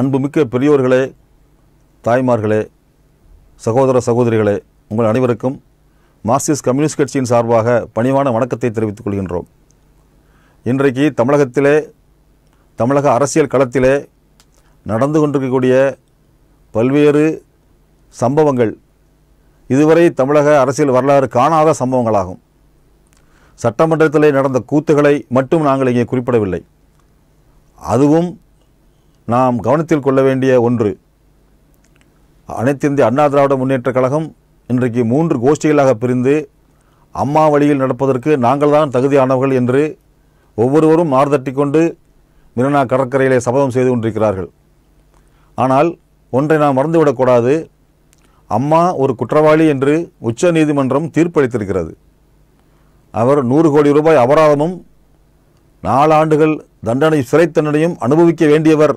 அன்புமிக்க பெரியோர்களே தாய்மார்களே சகோதர சகோதரிகளே உங்கள் அனைவருக்கும் மார்க்சிஸ்ட் கம்யூனிஸ்ட் கட்சியின் சார்பாக பணிவான வணக்கத்தை தெரிவித்துக் கொள்கின்றோம் இன்றைக்கு தமிழகத்திலே தமிழக அரசியல் களத்திலே நடந்து கொண்டிருக்கக்கூடிய பல்வேறு சம்பவங்கள் இதுவரை தமிழக அரசியல் வரலாறு காணாத சம்பவங்களாகும் சட்டமன்றத்தில் நடந்த கூத்துகளை மட்டும் நாங்கள் இங்கே குறிப்பிடவில்லை அதுவும் நாம் கவனத்தில் கொள்ள வேண்டிய ஒன்று அனைத்திந்திய அண்ணா திராவிட முன்னேற்றக் கழகம் இன்றைக்கு மூன்று கோஷ்டிகளாக பிரிந்து அம்மா வழியில் நடப்பதற்கு நாங்கள் தான் தகுதியானவர்கள் என்று ஒவ்வொருவரும் மார்தட்டி கொண்டு மிரனா கடற்கரையிலே சபதம் செய்து கொண்டிருக்கிறார்கள் ஆனால் ஒன்றை நாம் மறந்துவிடக்கூடாது அம்மா ஒரு குற்றவாளி என்று உச்ச நீதிமன்றம் தீர்ப்பளித்திருக்கிறது அவர் நூறு கோடி ரூபாய் அபராதமும் நாலாண்டுகள் தண்டனை சிறை தண்டனையும் அனுபவிக்க வேண்டியவர்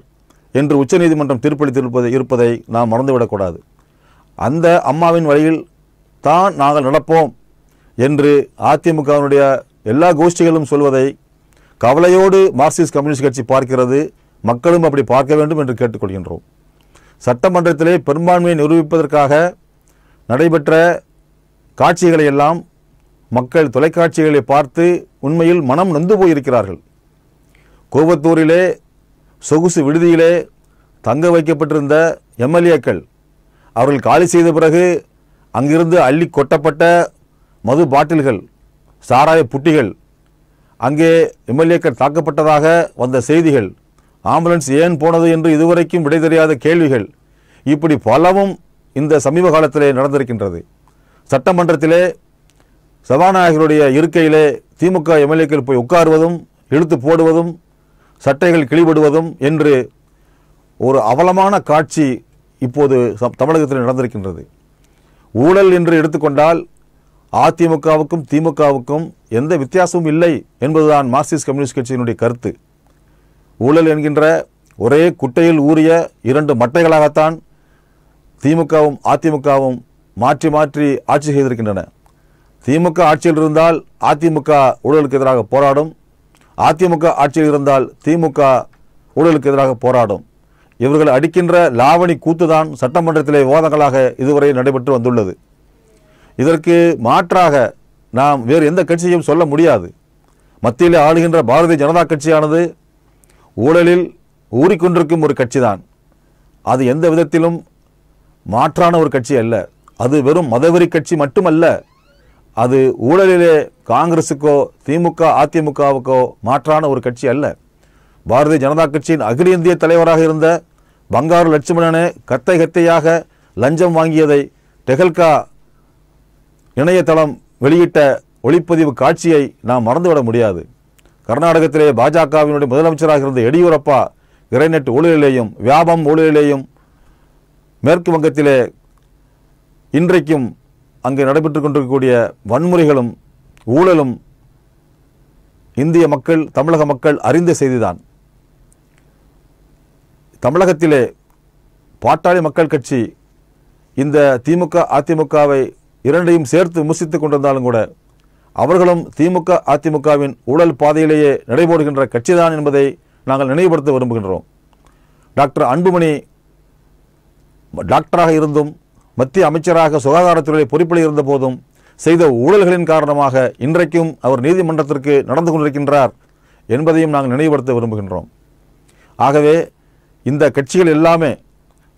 என்று உச்சநீதிமன்றம் தீர்ப்பளித்திருப்பது இருப்பதை நாம் மறந்துவிடக்கூடாது அந்த அம்மாவின் வழியில் தான் நாங்கள் நடப்போம் என்று அதிமுகவினுடைய எல்லா கோஷ்டிகளும் சொல்வதை கவலையோடு மார்க்சிஸ்ட் கம்யூனிஸ்ட் கட்சி பார்க்கிறது மக்களும் அப்படி பார்க்க வேண்டும் என்று கேட்டுக்கொள்கின்றோம் சட்டமன்றத்திலே பெரும்பான்மையை நிரூபிப்பதற்காக நடைபெற்ற காட்சிகளை எல்லாம் மக்கள் தொலைக்காட்சிகளை பார்த்து உண்மையில் மனம் நொந்து போயிருக்கிறார்கள் கோபத்தூரிலே சொகுசு விடுதியிலே தங்க வைக்கப்பட்டிருந்த எம்எல்ஏக்கள் அவர்கள் காலி செய்த பிறகு அங்கிருந்து அள்ளி கொட்டப்பட்ட மது பாட்டில்கள் சாராய புட்டிகள் அங்கே எம்எல்ஏக்கள் தாக்கப்பட்டதாக வந்த செய்திகள் ஆம்புலன்ஸ் ஏன் போனது என்று இதுவரைக்கும் விடை தெரியாத கேள்விகள் இப்படி பலவும் இந்த சமீப காலத்திலே நடந்திருக்கின்றது சட்டமன்றத்திலே சபாநாயகருடைய இருக்கையிலே திமுக எம்எல்ஏக்கள் போய் உட்காருவதும் இழுத்து போடுவதும் சட்டைகள் கிழிபடுவதும் என்று ஒரு அவலமான காட்சி இப்போது தமிழகத்தில் நடந்திருக்கின்றது ஊழல் என்று எடுத்துக்கொண்டால் அதிமுகவுக்கும் திமுகவுக்கும் எந்த வித்தியாசமும் இல்லை என்பதுதான் மார்க்சிஸ்ட் கம்யூனிஸ்ட் கட்சியினுடைய கருத்து ஊழல் என்கின்ற ஒரே குட்டையில் ஊறிய இரண்டு மட்டைகளாகத்தான் திமுகவும் அதிமுகவும் மாற்றி மாற்றி ஆட்சி செய்திருக்கின்றன திமுக ஆட்சியில் இருந்தால் அதிமுக ஊழலுக்கு எதிராக போராடும் அதிமுக ஆட்சியில் இருந்தால் திமுக ஊழலுக்கு எதிராக போராடும் இவர்கள் அடிக்கின்ற லாவணி கூத்துதான் சட்டமன்றத்திலே விவாதங்களாக இதுவரை நடைபெற்று வந்துள்ளது இதற்கு மாற்றாக நாம் வேறு எந்த கட்சியையும் சொல்ல முடியாது மத்தியில் ஆளுகின்ற பாரதிய ஜனதா கட்சியானது ஊழலில் ஊறிக்கொண்டிருக்கும் ஒரு கட்சி தான் அது எந்த விதத்திலும் மாற்றான ஒரு கட்சி அல்ல அது வெறும் மதவெறி கட்சி மட்டுமல்ல அது ஊழலிலே காங்கிரஸுக்கோ திமுக அதிமுகவுக்கோ மாற்றான ஒரு கட்சி அல்ல பாரதிய ஜனதா கட்சியின் அகில இந்திய தலைவராக இருந்த பங்காரு லட்சுமணனே கத்தை கத்தையாக லஞ்சம் வாங்கியதை டெஹல்கா இணையதளம் வெளியிட்ட ஒளிப்பதிவு காட்சியை நாம் மறந்துவிட முடியாது கர்நாடகத்திலே பாஜகவினுடைய முதலமைச்சராக இருந்த எடியூரப்பா இறைநெட்டு ஊழலிலேயும் வியாபம் ஊழலிலேயும் மேற்கு வங்கத்திலே இன்றைக்கும் அங்கே நடைபெற்றுக் கொண்டிருக்கக்கூடிய வன்முறைகளும் ஊழலும் இந்திய மக்கள் தமிழக மக்கள் அறிந்த செய்திதான் தமிழகத்திலே பாட்டாளி மக்கள் கட்சி இந்த திமுக அதிமுகவை இரண்டையும் சேர்த்து விமர்சித்துக் கொண்டிருந்தாலும் கூட அவர்களும் திமுக அதிமுகவின் ஊழல் பாதையிலேயே நடைபோடுகின்ற கட்சிதான் என்பதை நாங்கள் நினைவுபடுத்த விரும்புகின்றோம் டாக்டர் அன்புமணி டாக்டராக இருந்தும் மத்திய அமைச்சராக சுகாதாரத்துறை பொறுப்பில் இருந்த போதும் செய்த ஊழல்களின் காரணமாக இன்றைக்கும் அவர் நீதிமன்றத்திற்கு நடந்து கொண்டிருக்கின்றார் என்பதையும் நாங்கள் நினைவுபடுத்த விரும்புகின்றோம் ஆகவே இந்த கட்சிகள் எல்லாமே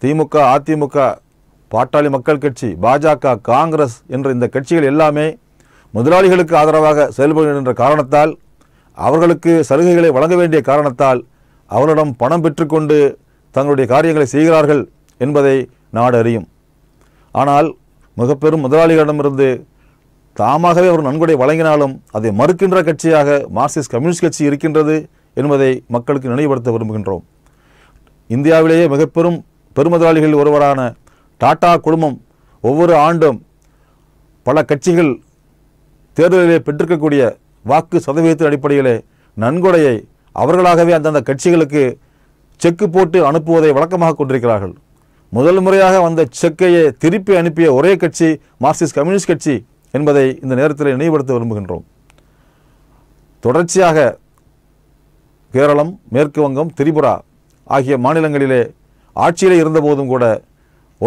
திமுக அதிமுக பாட்டாளி மக்கள் கட்சி பாஜக காங்கிரஸ் என்ற இந்த கட்சிகள் எல்லாமே முதலாளிகளுக்கு ஆதரவாக செயல்படுகின்ற காரணத்தால் அவர்களுக்கு சலுகைகளை வழங்க வேண்டிய காரணத்தால் அவர்களிடம் பணம் பெற்றுக்கொண்டு தங்களுடைய காரியங்களை செய்கிறார்கள் என்பதை நாடு அறியும் ஆனால் மிகப்பெரும் முதலாளிகளிடமிருந்து தாமாகவே ஒரு நன்கொடை வழங்கினாலும் அதை மறுக்கின்ற கட்சியாக மார்க்சிஸ்ட் கம்யூனிஸ்ட் கட்சி இருக்கின்றது என்பதை மக்களுக்கு நினைவுபடுத்த விரும்புகின்றோம் இந்தியாவிலேயே மிகப்பெரும் பெருமுதலாளிகளில் ஒருவரான டாடா குழுமம் ஒவ்வொரு ஆண்டும் பல கட்சிகள் தேர்தலிலே பெற்றிருக்கக்கூடிய வாக்கு சதவீதத்தின் அடிப்படையிலே நன்கொடையை அவர்களாகவே அந்தந்த கட்சிகளுக்கு செக்கு போட்டு அனுப்புவதை வழக்கமாக கொண்டிருக்கிறார்கள் முதல் முறையாக வந்த செக்கையை திருப்பி அனுப்பிய ஒரே கட்சி மார்க்சிஸ்ட் கம்யூனிஸ்ட் கட்சி என்பதை இந்த நேரத்தில் நினைவுபடுத்த விரும்புகின்றோம் தொடர்ச்சியாக கேரளம் மேற்கு வங்கம் திரிபுரா ஆகிய மாநிலங்களிலே ஆட்சியிலே இருந்தபோதும் கூட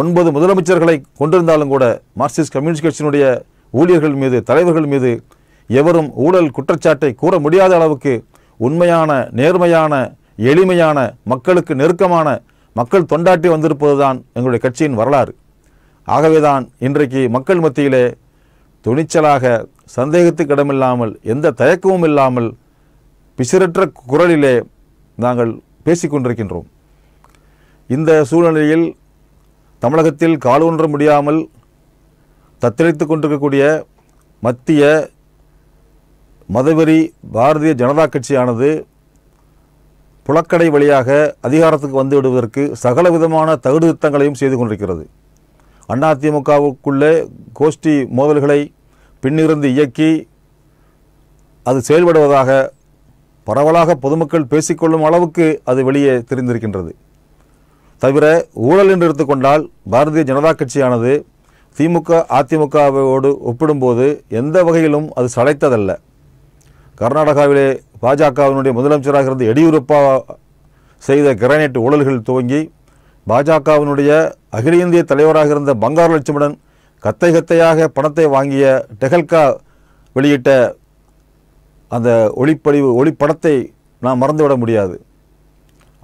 ஒன்பது முதலமைச்சர்களை கொண்டிருந்தாலும் கூட மார்க்சிஸ்ட் கம்யூனிஸ்ட் கட்சியினுடைய ஊழியர்கள் மீது தலைவர்கள் மீது எவரும் ஊழல் குற்றச்சாட்டை கூற முடியாத அளவுக்கு உண்மையான நேர்மையான எளிமையான மக்களுக்கு நெருக்கமான மக்கள் வந்திருப்பது வந்திருப்பதுதான் எங்களுடைய கட்சியின் வரலாறு ஆகவேதான் இன்றைக்கு மக்கள் மத்தியிலே துணிச்சலாக சந்தேகத்துக்கு இடமில்லாமல் எந்த தயக்கமும் இல்லாமல் பிசிறற்ற குரலிலே நாங்கள் பேசிக்கொண்டிருக்கின்றோம் இந்த சூழ்நிலையில் தமிழகத்தில் ஒன்ற முடியாமல் தத்தளித்து கொண்டிருக்கக்கூடிய மத்திய மதவெறி பாரதிய ஜனதா கட்சியானது புலக்கடை வழியாக அதிகாரத்துக்கு வந்து விடுவதற்கு சகல விதமான தகுடு திட்டங்களையும் செய்து கொண்டிருக்கிறது அதிமுகவுக்குள்ளே கோஷ்டி மோதல்களை பின்னிருந்து இயக்கி அது செயல்படுவதாக பரவலாக பொதுமக்கள் பேசிக்கொள்ளும் அளவுக்கு அது வெளியே தெரிந்திருக்கின்றது தவிர ஊழல் என்று எடுத்துக்கொண்டால் பாரதிய ஜனதா கட்சியானது திமுக அதிமுகவோடு ஒப்பிடும்போது எந்த வகையிலும் அது சளைத்ததல்ல கர்நாடகாவிலே பாஜகவினுடைய முதலமைச்சராக இருந்த எடியூரப்பா செய்த கிரானைட் ஊழல்கள் துவங்கி பாஜகவினுடைய அகில இந்திய தலைவராக இருந்த பங்கார் லட்சுமணன் கத்தை கத்தையாக பணத்தை வாங்கிய டெஹல்கா வெளியிட்ட அந்த ஒளிப்படிவு ஒளிப்படத்தை நாம் மறந்துவிட முடியாது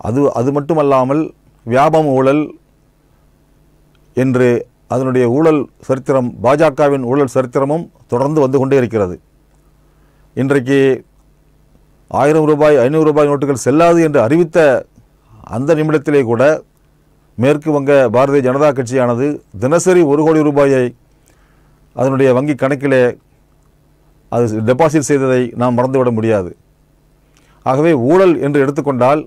அது அது மட்டுமல்லாமல் வியாபம் ஊழல் என்று அதனுடைய ஊழல் சரித்திரம் பாஜகவின் ஊழல் சரித்திரமும் தொடர்ந்து வந்து கொண்டே இருக்கிறது இன்றைக்கு ஆயிரம் ரூபாய் ஐநூறு ரூபாய் நோட்டுகள் செல்லாது என்று அறிவித்த அந்த நிமிடத்திலே கூட மேற்கு வங்க பாரதிய ஜனதா கட்சியானது தினசரி ஒரு கோடி ரூபாயை அதனுடைய வங்கி கணக்கிலே அது டெபாசிட் செய்ததை நாம் மறந்துவிட முடியாது ஆகவே ஊழல் என்று எடுத்துக்கொண்டால்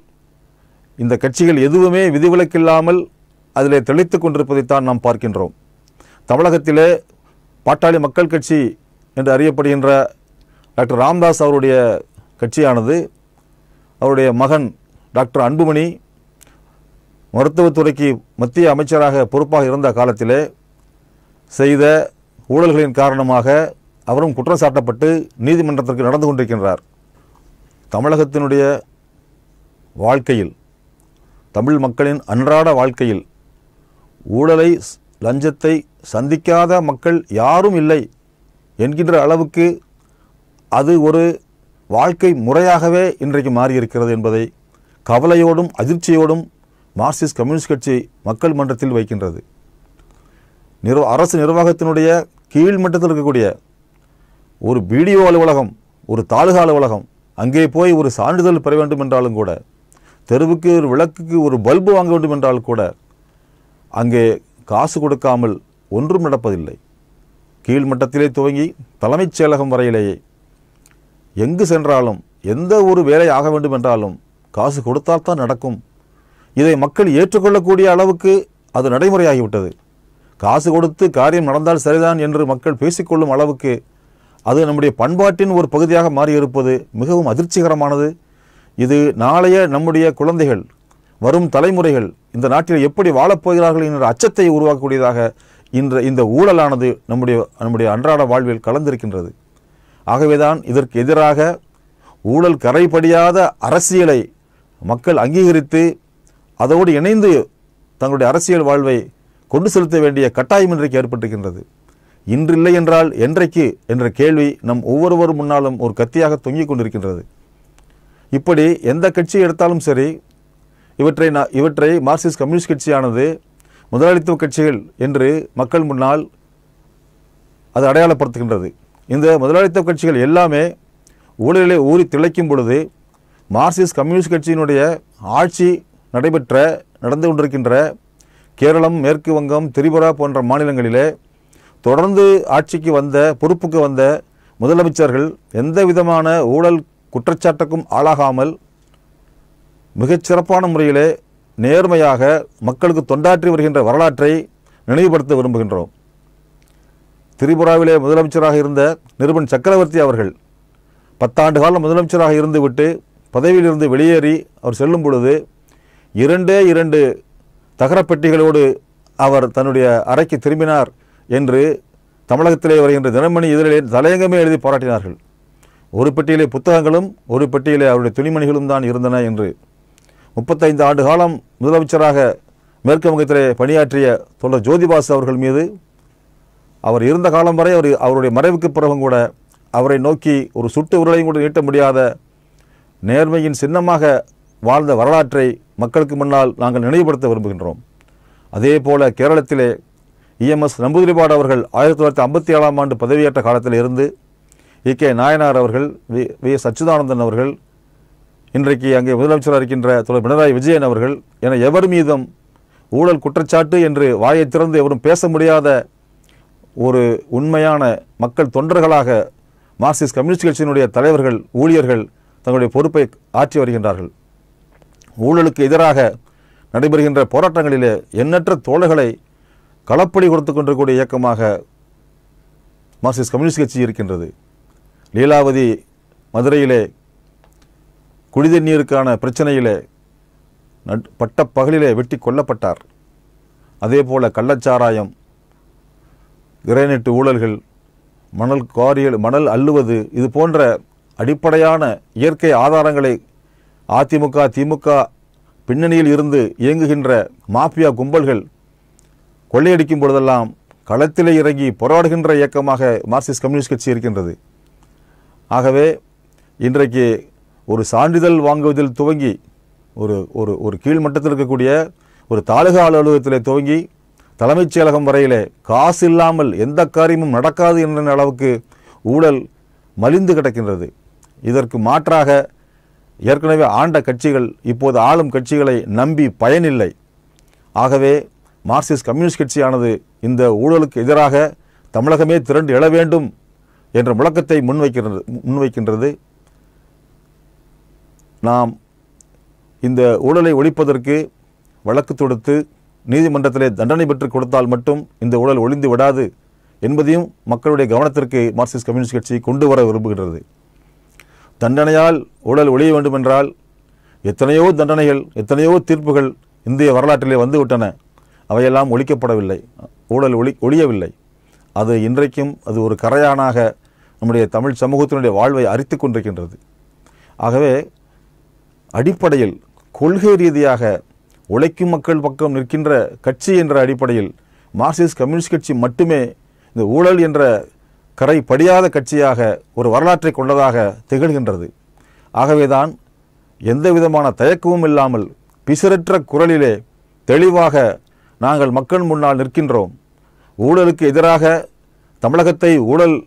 இந்த கட்சிகள் எதுவுமே விதிவிலக்கில்லாமல் அதிலே தெளித்து கொண்டிருப்பதைத்தான் நாம் பார்க்கின்றோம் தமிழகத்திலே பாட்டாளி மக்கள் கட்சி என்று அறியப்படுகின்ற டாக்டர் ராம்தாஸ் அவருடைய கட்சியானது அவருடைய மகன் டாக்டர் அன்புமணி மருத்துவத்துறைக்கு மத்திய அமைச்சராக பொறுப்பாக இருந்த காலத்திலே செய்த ஊழல்களின் காரணமாக அவரும் குற்றம் சாட்டப்பட்டு நீதிமன்றத்திற்கு நடந்து கொண்டிருக்கின்றார் தமிழகத்தினுடைய வாழ்க்கையில் தமிழ் மக்களின் அன்றாட வாழ்க்கையில் ஊழலை லஞ்சத்தை சந்திக்காத மக்கள் யாரும் இல்லை என்கின்ற அளவுக்கு அது ஒரு வாழ்க்கை முறையாகவே இன்றைக்கு மாறியிருக்கிறது என்பதை கவலையோடும் அதிர்ச்சியோடும் மார்க்சிஸ்ட் கம்யூனிஸ்ட் கட்சி மக்கள் மன்றத்தில் வைக்கின்றது நிர்வ அரசு நிர்வாகத்தினுடைய கீழ் மட்டத்தில் இருக்கக்கூடிய ஒரு பிடிஓ அலுவலகம் ஒரு தாலுகா அலுவலகம் அங்கே போய் ஒரு சான்றிதழ் பெற வேண்டும் என்றாலும் கூட தெருவுக்கு ஒரு விளக்குக்கு ஒரு பல்பு வாங்க வேண்டும் என்றாலும் கூட அங்கே காசு கொடுக்காமல் ஒன்றும் நடப்பதில்லை கீழ்மட்டத்திலே துவங்கி தலைமைச் செயலகம் வரையிலேயே எங்கு சென்றாலும் எந்த ஒரு வேலை ஆக வேண்டும் என்றாலும் காசு கொடுத்தால்தான் நடக்கும் இதை மக்கள் ஏற்றுக்கொள்ளக்கூடிய அளவுக்கு அது நடைமுறையாகிவிட்டது காசு கொடுத்து காரியம் நடந்தால் சரிதான் என்று மக்கள் பேசிக்கொள்ளும் அளவுக்கு அது நம்முடைய பண்பாட்டின் ஒரு பகுதியாக மாறியிருப்பது மிகவும் அதிர்ச்சிகரமானது இது நாளைய நம்முடைய குழந்தைகள் வரும் தலைமுறைகள் இந்த நாட்டில் எப்படி வாழப்போகிறார்கள் என்ற அச்சத்தை உருவாக்கக்கூடியதாக இன்ற இந்த ஊழலானது நம்முடைய நம்முடைய அன்றாட வாழ்வில் கலந்திருக்கின்றது ஆகவேதான் இதற்கு எதிராக ஊழல் கரைபடியாத அரசியலை மக்கள் அங்கீகரித்து அதோடு இணைந்து தங்களுடைய அரசியல் வாழ்வை கொண்டு செலுத்த வேண்டிய கட்டாயம் இன்றைக்கு ஏற்பட்டிருக்கின்றது இன்றில்லை என்றால் என்றைக்கு என்ற கேள்வி நம் ஒவ்வொருவரும் முன்னாலும் ஒரு கத்தியாக தொங்கிக் கொண்டிருக்கின்றது இப்படி எந்த கட்சி எடுத்தாலும் சரி இவற்றை நான் இவற்றை மார்க்சிஸ்ட் கம்யூனிஸ்ட் கட்சியானது முதலாளித்துவ கட்சிகள் என்று மக்கள் முன்னால் அது அடையாளப்படுத்துகின்றது இந்த முதலாளித்துவ கட்சிகள் எல்லாமே ஊழலை ஊறி திளைக்கும் பொழுது மார்க்சிஸ்ட் கம்யூனிஸ்ட் கட்சியினுடைய ஆட்சி நடைபெற்ற நடந்து கொண்டிருக்கின்ற கேரளம் மேற்கு வங்கம் திரிபுரா போன்ற மாநிலங்களிலே தொடர்ந்து ஆட்சிக்கு வந்த பொறுப்புக்கு வந்த முதலமைச்சர்கள் எந்த விதமான ஊழல் குற்றச்சாட்டுக்கும் ஆளாகாமல் மிகச்சிறப்பான முறையிலே நேர்மையாக மக்களுக்கு தொண்டாற்றி வருகின்ற வரலாற்றை நினைவுபடுத்த விரும்புகின்றோம் திரிபுராவிலே முதலமைச்சராக இருந்த நிருபன் சக்கரவர்த்தி அவர்கள் பத்தாண்டு காலம் முதலமைச்சராக இருந்துவிட்டு பதவியிலிருந்து வெளியேறி அவர் செல்லும் பொழுது இரண்டே இரண்டு தகரப்பெட்டிகளோடு அவர் தன்னுடைய அறைக்கு திரும்பினார் என்று தமிழகத்திலே வருகின்ற தினமணி இதழிலே தலையங்கமே எழுதி பாராட்டினார்கள் ஒரு பெட்டியிலே புத்தகங்களும் ஒரு பெட்டியிலே அவருடைய துணிமணிகளும் தான் இருந்தன என்று முப்பத்தைந்து ஆண்டு காலம் முதலமைச்சராக மேற்கு வங்கத்திலே பணியாற்றிய தொண்டர் ஜோதிபாசு அவர்கள் மீது அவர் இருந்த காலம் வரை அவர் அவருடைய மறைவுக்கு பிறகும் கூட அவரை நோக்கி ஒரு சுட்டு உருளையும் கூட நீட்ட முடியாத நேர்மையின் சின்னமாக வாழ்ந்த வரலாற்றை மக்களுக்கு முன்னால் நாங்கள் நினைவுபடுத்த விரும்புகின்றோம் அதே போல கேரளத்திலே இஎம்எஸ் நம்பூதிரிபாடு அவர்கள் ஆயிரத்தி தொள்ளாயிரத்தி ஐம்பத்தி ஏழாம் ஆண்டு பதவியேற்ற காலத்தில் இருந்து இ கே நாயனார் அவர்கள் வி வி சச்சிதானந்தன் அவர்கள் இன்றைக்கு அங்கே முதலமைச்சராக இருக்கின்ற தொடர் பினராயி விஜயன் அவர்கள் என எவர் மீதும் ஊழல் குற்றச்சாட்டு என்று வாயை திறந்து எவரும் பேச முடியாத ஒரு உண்மையான மக்கள் தொண்டர்களாக மார்க்சிஸ்ட் கம்யூனிஸ்ட் கட்சியினுடைய தலைவர்கள் ஊழியர்கள் தங்களுடைய பொறுப்பை ஆற்றி வருகின்றார்கள் ஊழலுக்கு எதிராக நடைபெறுகின்ற போராட்டங்களிலே எண்ணற்ற தோழர்களை களப்படி கொடுத்து கொண்டிருக்கூடிய இயக்கமாக மார்க்சிஸ்ட் கம்யூனிஸ்ட் கட்சி இருக்கின்றது லீலாவதி மதுரையிலே குடிதண்ணீருக்கான பிரச்சனையிலே பட்ட பகலிலே வெட்டி கொல்லப்பட்டார் அதே போல் கள்ளச்சாராயம் கிரேனைட்டு ஊழல்கள் மணல் காரியல் மணல் அள்ளுவது இது போன்ற அடிப்படையான இயற்கை ஆதாரங்களை அதிமுக திமுக பின்னணியில் இருந்து இயங்குகின்ற மாஃபியா கும்பல்கள் கொள்ளையடிக்கும் பொழுதெல்லாம் களத்திலே இறங்கி போராடுகின்ற இயக்கமாக மார்க்சிஸ்ட் கம்யூனிஸ்ட் கட்சி இருக்கின்றது ஆகவே இன்றைக்கு ஒரு சான்றிதழ் வாங்குவதில் துவங்கி ஒரு ஒரு ஒரு கீழ்மட்டத்தில் இருக்கக்கூடிய ஒரு தாலுகா அலுவலகத்தில் துவங்கி தலைமைச் செயலகம் வரையிலே காசு இல்லாமல் எந்த காரியமும் நடக்காது என்ற அளவுக்கு ஊழல் மலிந்து கிடக்கின்றது இதற்கு மாற்றாக ஏற்கனவே ஆண்ட கட்சிகள் இப்போது ஆளும் கட்சிகளை நம்பி பயனில்லை ஆகவே மார்க்சிஸ்ட் கம்யூனிஸ்ட் கட்சியானது இந்த ஊழலுக்கு எதிராக தமிழகமே திரண்டு எழ வேண்டும் என்ற முழக்கத்தை முன்வைக்கின்றது முன்வைக்கின்றது நாம் இந்த ஊழலை ஒழிப்பதற்கு வழக்கு தொடுத்து நீதிமன்றத்திலே தண்டனை பெற்றுக் கொடுத்தால் மட்டும் இந்த ஊழல் ஒளிந்து விடாது என்பதையும் மக்களுடைய கவனத்திற்கு மார்க்சிஸ்ட் கம்யூனிஸ்ட் கட்சி கொண்டு வர விரும்புகின்றது தண்டனையால் ஊழல் ஒழிய வேண்டும் என்றால் எத்தனையோ தண்டனைகள் எத்தனையோ தீர்ப்புகள் இந்திய வரலாற்றிலே வந்துவிட்டன அவையெல்லாம் ஒழிக்கப்படவில்லை ஊழல் ஒளி ஒழியவில்லை அது இன்றைக்கும் அது ஒரு கரையானாக நம்முடைய தமிழ் சமூகத்தினுடைய வாழ்வை அரித்து கொண்டிருக்கின்றது ஆகவே அடிப்படையில் கொள்கை ரீதியாக உழைக்கும் மக்கள் பக்கம் நிற்கின்ற கட்சி என்ற அடிப்படையில் மார்க்சிஸ்ட் கம்யூனிஸ்ட் கட்சி மட்டுமே இந்த ஊழல் என்ற கரை படியாத கட்சியாக ஒரு வரலாற்றை கொண்டதாக திகழ்கின்றது ஆகவேதான் எந்த விதமான தயக்கமும் இல்லாமல் பிசரற்ற குரலிலே தெளிவாக நாங்கள் மக்கள் முன்னால் நிற்கின்றோம் ஊழலுக்கு எதிராக தமிழகத்தை ஊழல்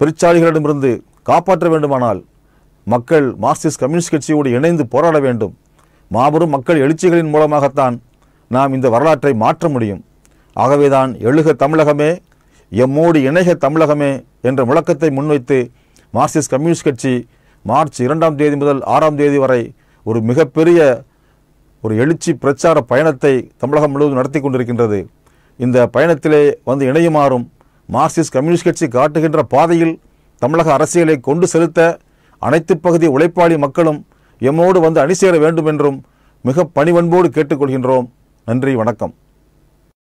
பிரிச்சாளிகளிடமிருந்து காப்பாற்ற வேண்டுமானால் மக்கள் மார்க்சிஸ்ட் கம்யூனிஸ்ட் கட்சியோடு இணைந்து போராட வேண்டும் மாபெரும் மக்கள் எழுச்சிகளின் மூலமாகத்தான் நாம் இந்த வரலாற்றை மாற்ற முடியும் ஆகவேதான் எழுக தமிழகமே எம்மோடு இணைக தமிழகமே என்ற முழக்கத்தை முன்வைத்து மார்க்சிஸ்ட் கம்யூனிஸ்ட் கட்சி மார்ச் இரண்டாம் தேதி முதல் ஆறாம் தேதி வரை ஒரு மிகப்பெரிய ஒரு எழுச்சி பிரச்சார பயணத்தை தமிழகம் முழுவதும் நடத்தி கொண்டிருக்கின்றது இந்த பயணத்திலே வந்து இணையுமாறும் மார்க்சிஸ்ட் கம்யூனிஸ்ட் கட்சி காட்டுகின்ற பாதையில் தமிழக அரசியலை கொண்டு செலுத்த அனைத்து பகுதி உழைப்பாளி மக்களும் எம்மோடு வந்து அணி சேர வேண்டும் என்றும் மிக பணிவன்போடு கேட்டுக்கொள்கின்றோம் நன்றி வணக்கம்